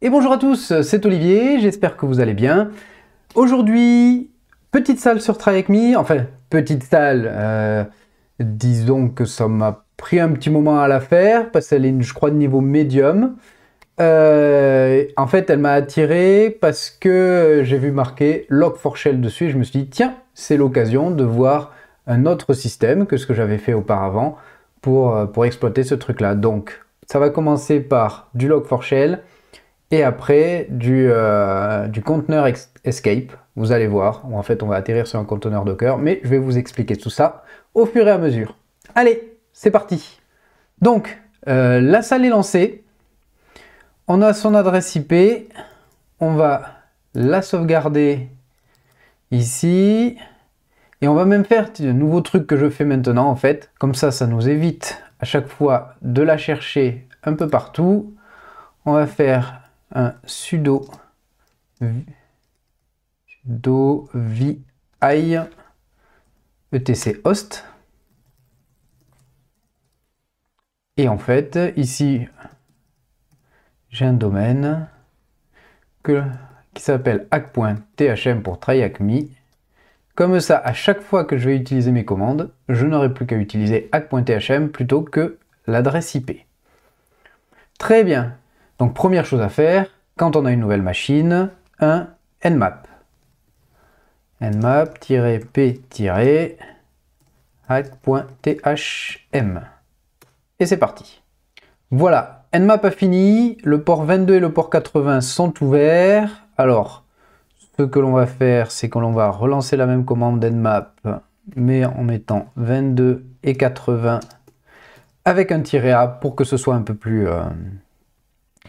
Et bonjour à tous, c'est Olivier, j'espère que vous allez bien. Aujourd'hui, petite salle sur Try enfin, petite salle, euh, disons que ça m'a pris un petit moment à la faire, parce qu'elle est, je crois, de niveau médium. Euh, en fait, elle m'a attiré parce que j'ai vu marquer Lock 4 Shell dessus, et je me suis dit, tiens, c'est l'occasion de voir un autre système que ce que j'avais fait auparavant pour, euh, exploiter ce truc-là. Donc, ça va commencer par du lock for Shell, et après, du, euh, du conteneur escape, vous allez voir. En fait, on va atterrir sur un conteneur Docker, mais je vais vous expliquer tout ça au fur et à mesure. Allez, c'est parti Donc, euh, la salle est lancée. On a son adresse IP. On va la sauvegarder ici. Et on va même faire un nouveau truc que je fais maintenant en fait. Comme ça, ça nous évite à chaque fois de la chercher un peu partout. On va faire un sudo sudo vi etc host et en fait ici j'ai un domaine qui s'appelle hack.thm pour tryacmi comme ça à chaque fois que je vais utiliser mes commandes je n'aurai plus qu'à utiliser hack.thm plutôt que l'adresse IP très bien donc première chose à faire, quand on a une nouvelle machine, un nmap. nmap-p-hack.thm. Et c'est parti. Voilà, nmap a fini, le port 22 et le port 80 sont ouverts. Alors, ce que l'on va faire, c'est que l'on va relancer la même commande nmap, mais en mettant 22 et 80 avec un tiré A pour que ce soit un peu plus... Euh,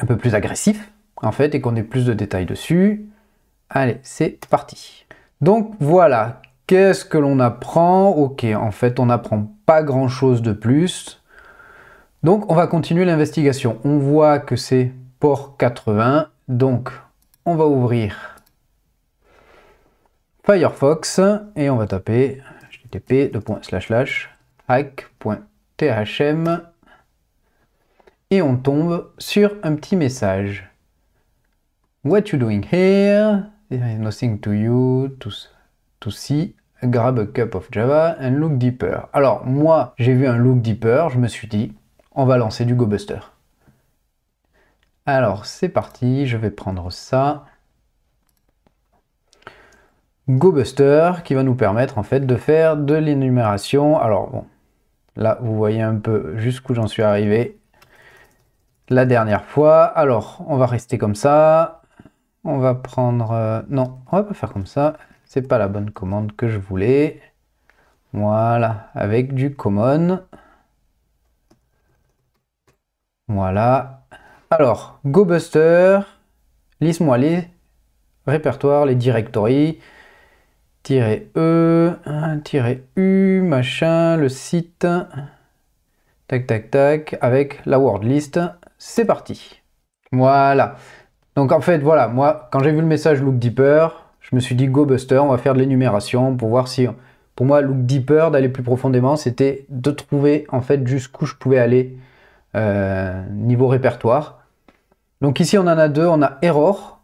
un peu plus agressif, en fait, et qu'on ait plus de détails dessus. Allez, c'est parti. Donc voilà, qu'est-ce que l'on apprend Ok, en fait, on n'apprend pas grand-chose de plus. Donc on va continuer l'investigation. On voit que c'est port 80. Donc on va ouvrir Firefox et on va taper http hack.thm et on tombe sur un petit message. What you doing here? There is nothing to you to, see. Grab a cup of Java and look deeper. Alors moi, j'ai vu un look deeper, je me suis dit, on va lancer du GoBuster. Alors c'est parti, je vais prendre ça. GoBuster qui va nous permettre en fait de faire de l'énumération. Alors bon, là vous voyez un peu jusqu'où j'en suis arrivé la dernière fois. Alors, on va rester comme ça. On va prendre... Euh, non, on va pas faire comme ça. C'est pas la bonne commande que je voulais. Voilà, avec du common. Voilà. Alors, GoBuster, Lise moi les répertoires, les directories, tirer E, U, machin, le site, tac, tac, tac, avec la word list c'est parti. Voilà. Donc en fait, voilà, moi, quand j'ai vu le message Look Deeper, je me suis dit Go Buster, on va faire de l'énumération pour voir si... Pour moi, Look Deeper, d'aller plus profondément, c'était de trouver en fait jusqu'où je pouvais aller euh, niveau répertoire. Donc ici, on en a deux. On a Error,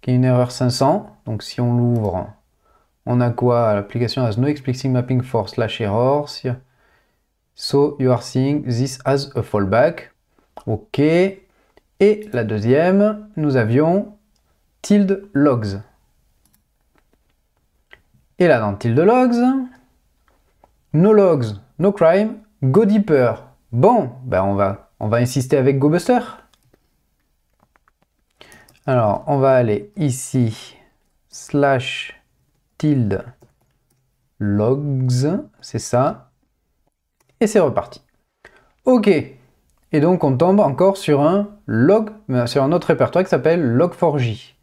qui est une erreur 500. Donc si on l'ouvre, on a quoi L'application has no explicit mapping for slash error. So you are seeing this as a fallback. OK. Et la deuxième, nous avions tilde logs. Et là, dans tilde logs, no logs, no crime, go deeper. Bon, ben on va, on va insister avec GoBuster. Alors, on va aller ici, slash tilde logs, c'est ça. Et c'est reparti. Ok, et donc on tombe encore sur un log, euh, sur un autre répertoire qui s'appelle log4j.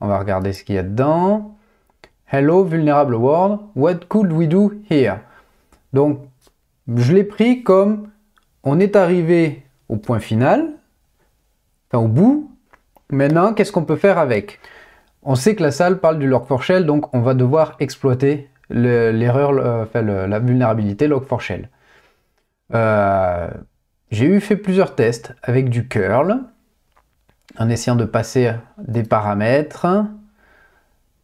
On va regarder ce qu'il y a dedans. Hello vulnerable world, what could we do here? Donc je l'ai pris comme on est arrivé au point final, enfin au bout. Maintenant, qu'est-ce qu'on peut faire avec On sait que la salle parle du log4shell, donc on va devoir exploiter la vulnérabilité log4shell. Euh, j'ai eu fait plusieurs tests avec du curl, en essayant de passer des paramètres.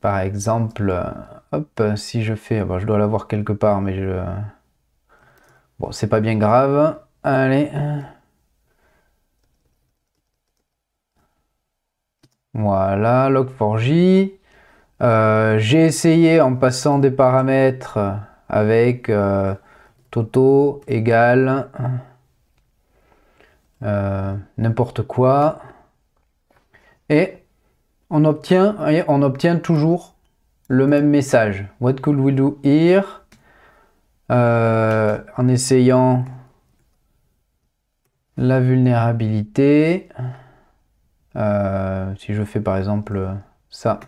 Par exemple, hop, si je fais, je dois l'avoir quelque part, mais je... Bon, c'est pas bien grave. Allez. Voilà, log4j. Euh, j'ai essayé en passant des paramètres avec euh, toto égale euh, n'importe quoi. Et on obtient, et on obtient toujours le même message. What could we do here euh, En essayant la vulnérabilité. Euh, si je fais par exemple ça,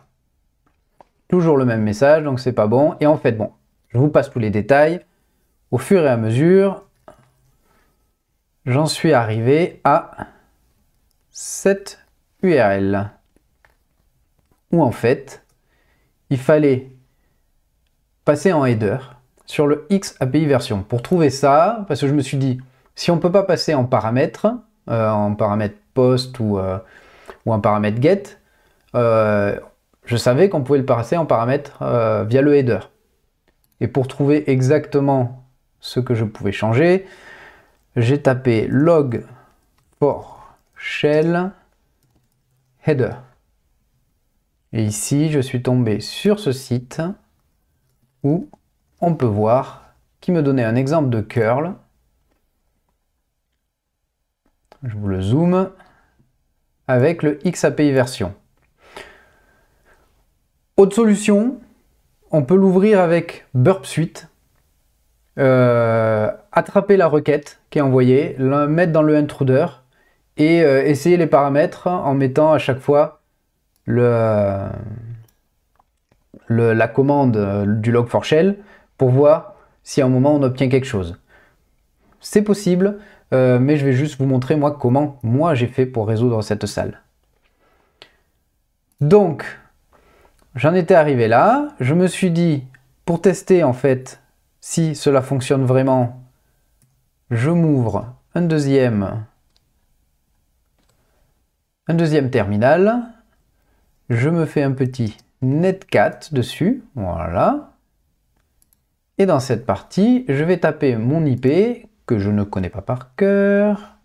toujours le même message, donc c'est pas bon. Et en fait, bon, je vous passe tous les détails au fur et à mesure j'en suis arrivé à cette URL où en fait il fallait passer en header sur le X API version pour trouver ça parce que je me suis dit si on ne peut pas passer en paramètres euh, en paramètre post ou, euh, en paramètre get euh, je savais qu'on pouvait le passer en paramètre via le header et pour trouver exactement ce que je pouvais changer j'ai tapé log for shell header. Et ici, je suis tombé sur ce site où on peut voir qui me donnait un exemple de curl. Je vous le zoome avec le XAPI version. Autre solution, on peut l'ouvrir avec Burp Suite euh, attraper la requête qui est envoyée, la mettre dans le intruder et euh, essayer les paramètres en mettant à chaque fois le, la commande euh, du log4shell pour voir si à un moment on obtient quelque chose. C'est possible, mais je vais juste vous montrer moi comment moi j'ai fait pour résoudre cette salle. Donc, j'en étais arrivé là, je me suis dit, pour tester en fait si cela fonctionne vraiment, je m'ouvre un deuxième, un deuxième terminal. Je me fais un petit netcat dessus. Voilà. Et dans cette partie, je vais taper mon IP que je ne connais pas par cœur.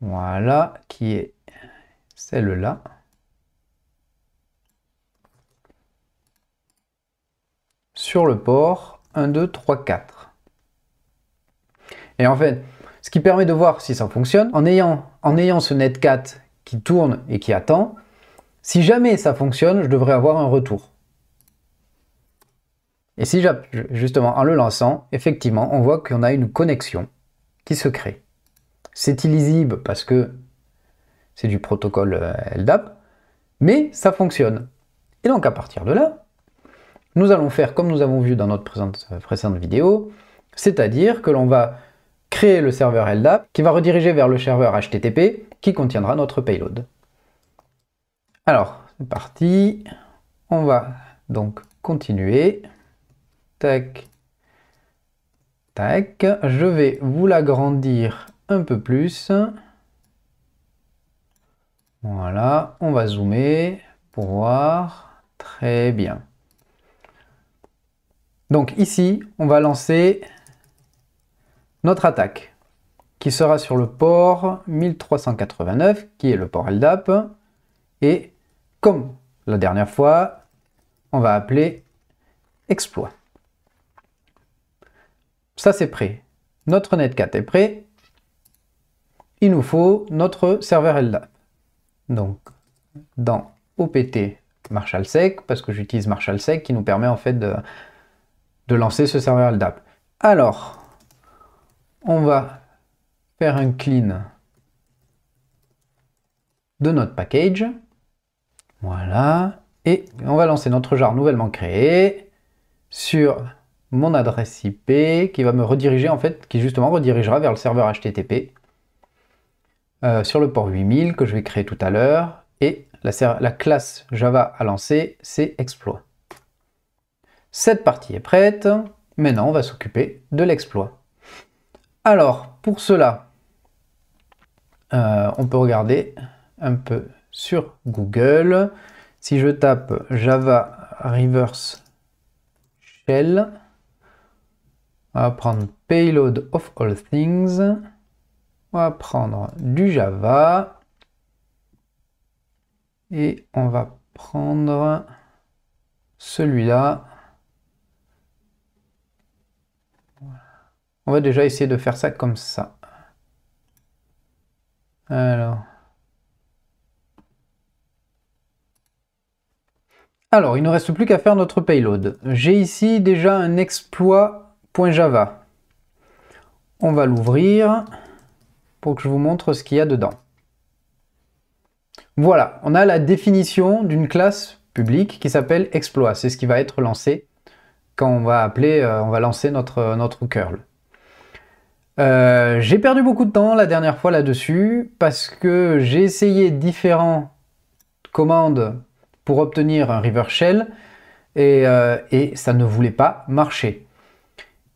Voilà, qui est celle-là. sur le port 1, 2, 3, 4. Et en fait, ce qui permet de voir si ça fonctionne, en ayant, en ayant ce netcat qui tourne et qui attend, si jamais ça fonctionne, je devrais avoir un retour. Et si justement en le lançant, effectivement, on voit qu'on a une connexion qui se crée. C'est illisible parce que c'est du protocole euh, LDAP, mais ça fonctionne. Et donc à partir de là, nous allons faire comme nous avons vu dans notre euh, précédente vidéo, c'est-à-dire que l'on va créer le serveur LDAP qui va rediriger vers le serveur HTTP qui contiendra notre payload. Alors, c'est parti. On va donc continuer. Tac. Tac. Je vais vous l'agrandir un peu plus. Voilà, on va zoomer pour voir. Très bien. Donc ici, on va lancer notre attaque qui sera sur le port 1389 qui est le port LDAP et comme la dernière fois, on va appeler exploit. Ça c'est prêt. Notre netcat est prêt. Il nous faut notre serveur LDAP. Donc dans OPT MarshallSec parce que j'utilise MarshallSec qui nous permet en fait de de lancer ce serveur LDAP. Alors, on va faire un clean de notre package. Voilà. Et on va lancer notre jar nouvellement créé sur mon adresse IP qui va me rediriger en fait, qui justement redirigera vers le serveur HTTP euh, sur le port 8000 que je vais créer tout à l'heure. Et la, la classe Java à lancer, c'est exploit. Cette partie est prête. Maintenant, on va s'occuper de l'exploit. Alors, pour cela, euh, on peut regarder un peu sur Google. Si je tape Java Reverse Shell, on va prendre Payload of All Things. On va prendre du Java. Et on va prendre celui-là. On va déjà essayer de faire ça comme ça. Alors. Alors, il ne reste plus qu'à faire notre payload. J'ai ici déjà un exploit.java. On va l'ouvrir pour que je vous montre ce qu'il y a dedans. Voilà, on a la définition d'une classe publique qui s'appelle exploit. C'est ce qui va être lancé quand on va appeler, euh, on va lancer notre, euh, notre curl. Euh, j'ai perdu beaucoup de temps la dernière fois là-dessus parce que j'ai essayé différentes commandes pour obtenir un River Shell euh, et, ça ne voulait pas marcher.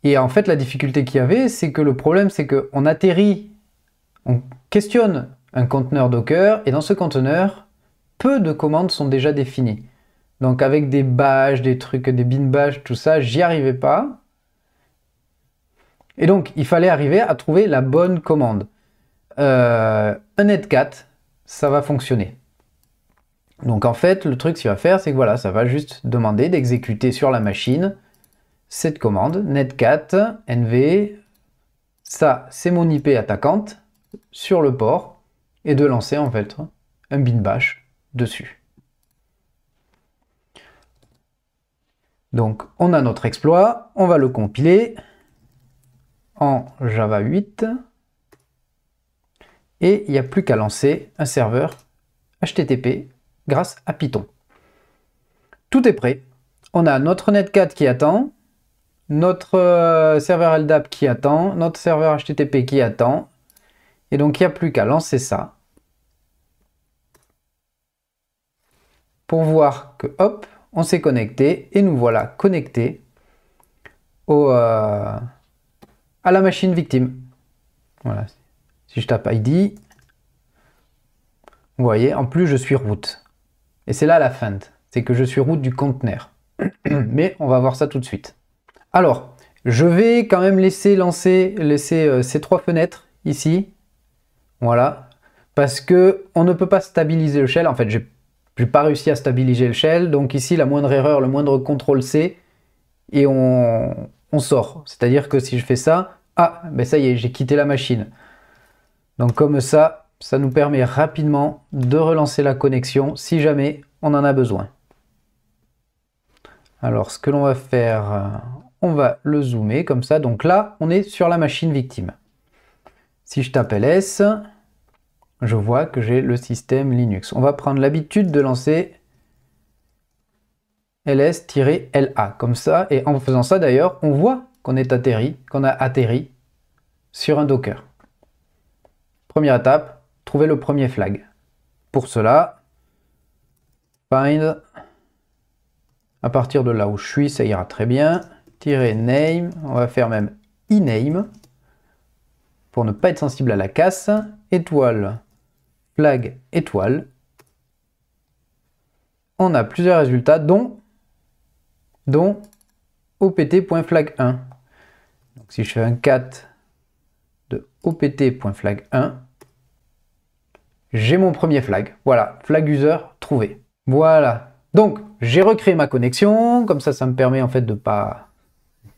Et en fait, la difficulté qu'il y avait, c'est que le problème, c'est qu'on atterrit, on questionne un conteneur Docker et dans ce conteneur, peu de commandes sont déjà définies. Donc avec des badges, des trucs, des bin badges, tout ça, j'y arrivais pas. Et donc, il fallait arriver à trouver la bonne commande. Euh, un netcat, ça va fonctionner. Donc en fait, le truc qu'il va faire, c'est que voilà, ça va juste demander d'exécuter sur la machine cette commande, netcat nv, ça c'est mon IP attaquante, sur le port, et de lancer en fait un bin dessus. Donc on a notre exploit, on va le compiler, Java 8. Et il n'y a plus qu'à lancer un serveur HTTP grâce à Python. Tout est prêt. On a notre Netcat qui attend, notre euh, serveur LDAP qui attend, notre serveur HTTP qui attend. Et donc, il n'y a plus qu'à lancer ça. Pour voir que, hop, on s'est connecté et nous voilà connectés au... Euh, à la machine victime. Voilà. Si je tape ID, vous voyez, en plus je suis route. Et c'est là la feinte, c'est que je suis route du conteneur. Mais on va voir ça tout de suite. Alors, je vais quand même laisser lancer laisser, euh, ces trois fenêtres ici. Voilà. Parce que on ne peut pas stabiliser le shell. En fait, je n'ai pas réussi à stabiliser le shell. Donc ici, la moindre erreur, le moindre contrôle, c et on, on sort. C'est-à-dire que si je fais ça, ah, ben ça y est, j'ai quitté la machine. Donc comme ça, ça nous permet rapidement de relancer la connexion si jamais on en a besoin. Alors ce que l'on va faire, euh, on va le zoomer comme ça. Donc là, on est sur la machine victime. Si je tape ls, je vois que j'ai le système Linux. On va prendre l'habitude de lancer ls-la, comme ça. Et en faisant ça d'ailleurs, on voit qu'on est atterri, qu'on a atterri sur un Docker. Première étape, trouver le premier flag. Pour cela, find, à partir de là où je suis, ça ira très bien, tirer name, on va faire même iname, pour ne pas être sensible à la casse, étoile, flag, étoile. On a plusieurs résultats, dont dont opt.flag1. Donc si je fais un cat de opt.flag1, j'ai mon premier flag. Voilà, flag user trouvé. Voilà. Donc, j'ai recréé ma connexion, comme ça, ça me permet en fait de pas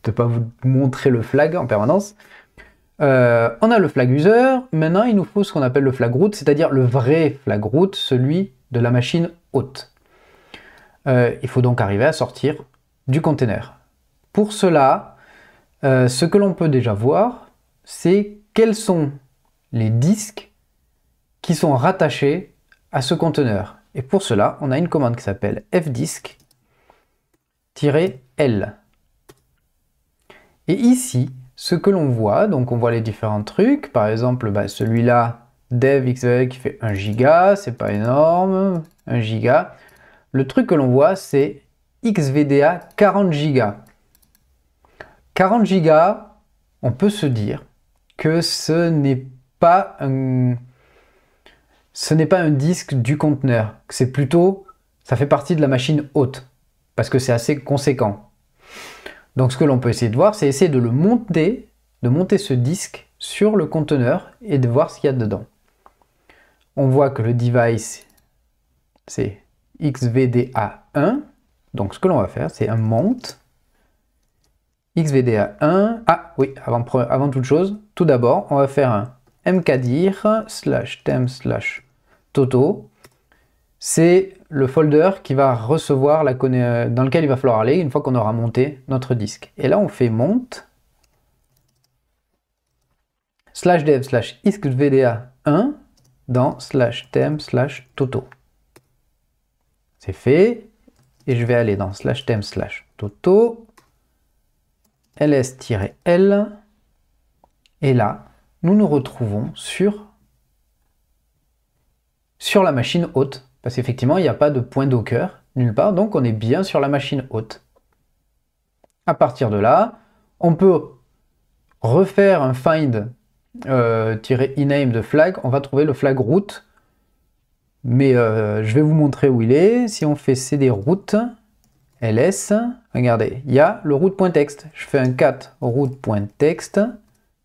de pas vous montrer le flag en permanence. Euh, on a le flag user, maintenant il nous faut ce qu'on appelle le flag root, c'est-à-dire le vrai flag root, celui de la machine hôte. Euh, il faut donc arriver à sortir container. Pour cela, euh, ce que l'on peut déjà voir, c'est quels sont les disques qui sont rattachés à ce conteneur. Et pour cela, on a une commande qui s'appelle fdisk-l. Et ici, ce que l'on voit, donc on voit les différents trucs, par exemple bah, celui-là, dev xv e qui fait 1 giga, c'est pas énorme, 1 giga. Le truc que l'on voit, c'est XVDA 40 Go. 40 Go, on peut se dire que ce n'est pas un, ce n'est pas un disque du conteneur. C'est plutôt, ça fait partie de la machine haute parce que c'est assez conséquent. Donc ce que l'on peut essayer de voir, c'est essayer de le monter, de monter ce disque sur le conteneur et de voir ce qu'il y a dedans. On voit que le device, c'est XVDA1. Donc ce que l'on va faire, c'est un monte. xvda1. Ah oui, avant, toute chose, tout d'abord, on va faire un mkdir slash tem slash toto. C'est le folder qui va recevoir la dans lequel il va falloir aller une fois qu'on aura monté notre disque. Et là, on fait monte. slash dev slash xvda1 dans slash thème slash toto. C'est fait et je vais aller dans slash thème slash toto ls-l et là nous nous retrouvons sur sur la machine haute parce qu'effectivement il n'y a pas de point docker nulle part donc on est bien sur la machine haute à partir de là on peut refaire un find euh, -iname de flag on va trouver le flag root mais euh, je vais vous montrer où il est. Si on fait cd route ls, regardez, il y a le route.txt. Je fais un cat route.txt.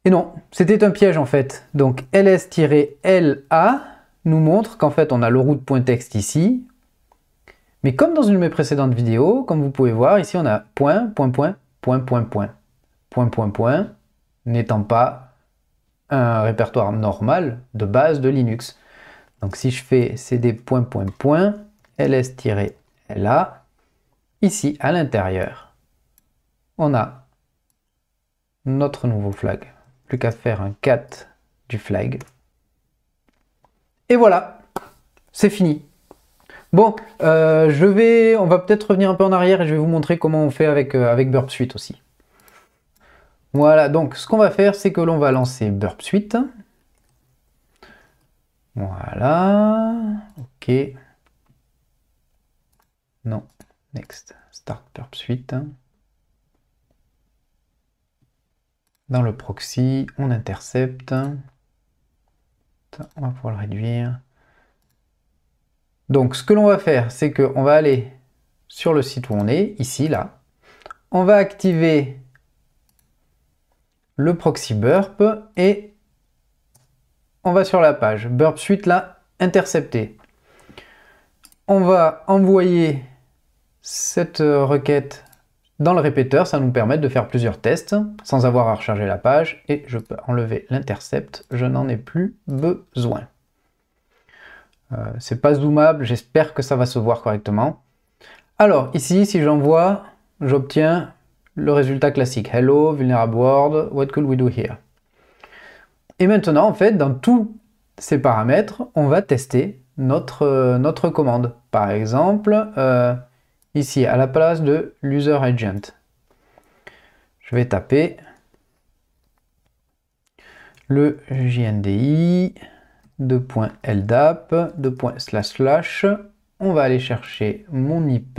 Et non, c'était un piège en fait. Donc ls-la nous montre qu'en fait on a le route.txt ici. Mais comme dans une de mes précédentes vidéos, comme vous pouvez voir, ici on a point, n'étant pas un répertoire normal de base de Linux. Donc si je fais cd point point ls-la, ici à l'intérieur, on a notre nouveau flag. Plus qu'à faire un cat du flag. Et voilà, c'est fini. Bon, euh, je vais, on va peut-être revenir un peu en arrière et je vais vous montrer comment on fait avec, euh, avec Burp Suite aussi. Voilà, donc ce qu'on va faire, c'est que l'on va lancer Burp Suite. Voilà. OK. Non. Next. Start Perp Suite. Dans le proxy, on intercepte. On va pouvoir le réduire. Donc, ce que l'on va faire, c'est qu'on va aller sur le site où on est, ici, là. On va activer le proxy burp et on va sur la page. Burp Suite là, intercepté. On va envoyer cette euh, requête dans le répéteur, ça nous permet de faire plusieurs tests sans avoir à recharger la page et je peux enlever l'intercept, je n'en ai plus besoin. Euh, c'est pas zoomable, j'espère que ça va se voir correctement. Alors ici, si j'envoie, j'obtiens le résultat classique. Hello, vulnerable world, what could we do here et maintenant, en fait, dans tous ces paramètres, on va tester notre, euh, notre commande. Par exemple, euh, ici, à la place de l'user agent, je vais taper le jndi de point slash slash. On va aller chercher mon IP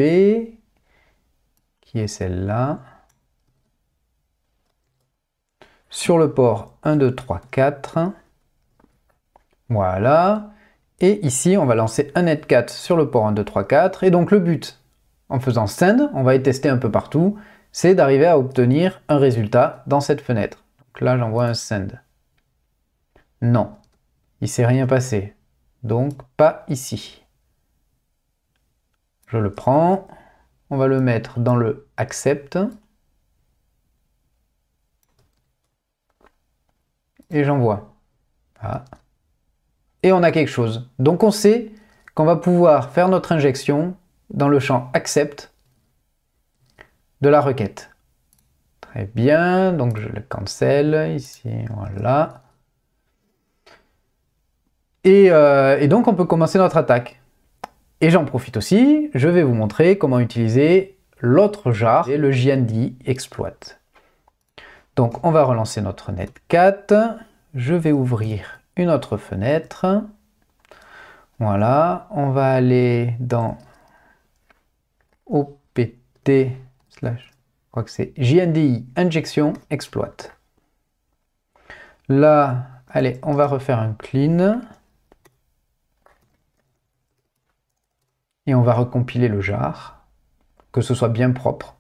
qui est celle-là sur le port 1, 2, 3, 4. Voilà. Et ici, on va lancer un net 4 sur le port 1, 2, 3, 4. Et donc le but, en faisant send, on va y tester un peu partout, c'est d'arriver à obtenir un résultat dans cette fenêtre. Donc là, j'envoie un send. Non, il ne s'est rien passé. Donc pas ici. Je le prends. On va le mettre dans le accept. et j'envoie. Ah. Et on a quelque chose. Donc on sait qu'on va pouvoir faire notre injection dans le champ accept de la requête. Très bien, donc je le cancel ici, voilà. Et, euh, et donc on peut commencer notre attaque. Et j'en profite aussi, je vais vous montrer comment utiliser l'autre jar, et le JND exploit. Donc on va relancer notre Netcat. Je vais ouvrir une autre fenêtre. Voilà, on va aller dans OPT slash, je crois que c'est JNDI, injection, Exploit. Là, allez, on va refaire un clean. Et on va recompiler le jar, que ce soit bien propre.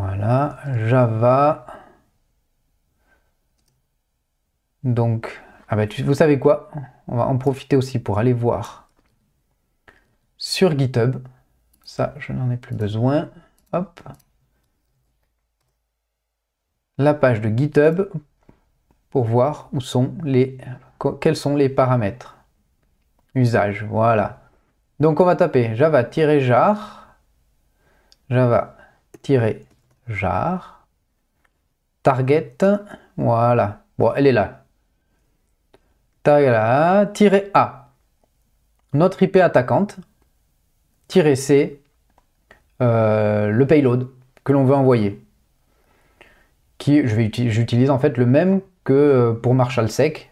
Voilà, Java. Donc, ah ben, vous savez quoi On va en profiter aussi pour aller voir sur GitHub. Ça, je n'en ai plus besoin. Hop. La page de GitHub pour voir où sont les, quels sont les paramètres. Usage, voilà. Donc on va taper java-jar, java-jar jar, target, voilà, bon, elle est là. Target A, notre IP attaquante, tirer C, euh, le payload que l'on veut envoyer. Qui, j'utilise en fait le même que euh, pour Sec,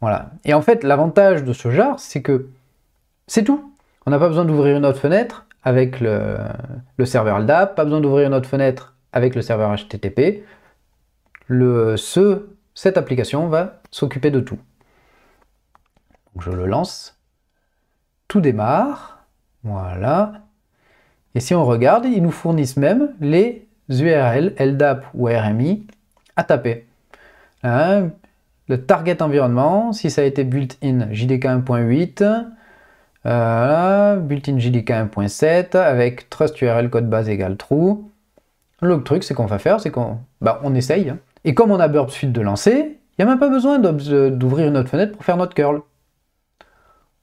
Voilà. Et en fait, l'avantage de ce jar, c'est que c'est tout. On n'a pas besoin d'ouvrir une autre fenêtre avec le, serveur LDAP, pas besoin d'ouvrir une autre fenêtre avec le serveur HTTP, le, ce, cette application va s'occuper de tout. je le lance, tout démarre, voilà. Et si on regarde, ils nous fournissent même les URL, LDAP ou RMI à taper. Hein, le target environnement, si ça a été built-in JDK 1.8, euh, built-in JDK 1.7 avec trust URL code base égale true. L'autre truc, c'est qu'on va faire, c'est qu'on bah, on essaye. Hein. Et comme on a Burp Suite de lancer, il n'y a même pas besoin d'ouvrir notre fenêtre pour faire notre curl.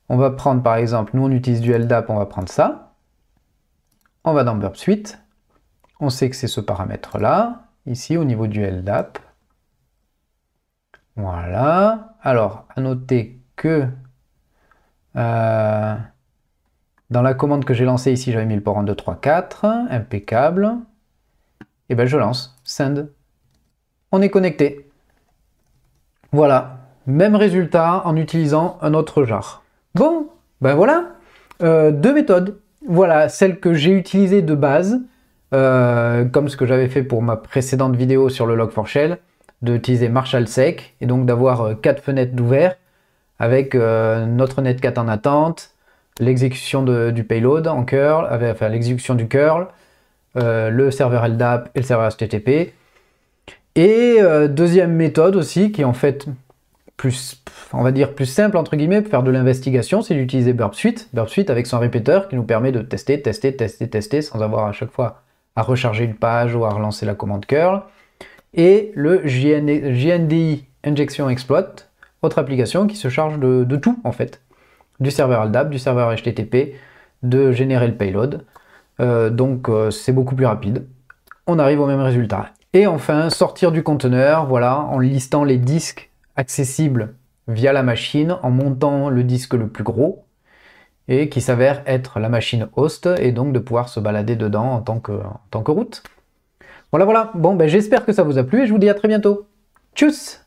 On va prendre par exemple, nous on utilise du LDAP, on va prendre ça. On va dans Burp Suite. On sait que c'est ce paramètre-là, ici au niveau du LDAP. Voilà. Alors, à noter que euh, dans la commande que j'ai lancée ici, j'avais mis le port en 2, 3, 4. Impeccable. Et eh ben je lance send. On est connecté. Voilà, même résultat en utilisant un autre jar. Bon, ben voilà, euh, deux méthodes. Voilà, celle que j'ai utilisée de base, euh, comme ce que j'avais fait pour ma précédente vidéo sur le log4shell, d'utiliser Marshall Sec et donc d'avoir euh, quatre fenêtres d'ouvert avec notre netcat en attente, l'exécution du payload en curl, enfin l'exécution du curl, euh, le serveur LDAP et le serveur HTTP. Et euh, deuxième méthode aussi, qui est en fait plus, on va dire plus simple entre guillemets, pour faire de l'investigation, c'est d'utiliser Burp Suite. Burp Suite avec son répéteur qui nous permet de tester, tester, tester, tester, sans avoir à chaque fois à recharger une page ou à relancer la commande curl. Et le GND JNDI Injection Exploit, autre application qui se charge de, de tout en fait, du serveur LDAP, du serveur HTTP, de générer le payload euh, donc euh, c'est beaucoup plus rapide. On arrive au même résultat. Et enfin, sortir du conteneur, voilà, en listant les disques accessibles via la machine, en montant le disque le plus gros, et qui s'avère être la machine host, et donc de pouvoir se balader dedans en tant que, en tant que route. Voilà, voilà. Bon, ben, j'espère que ça vous a plu, et je vous dis à très bientôt. Tchuss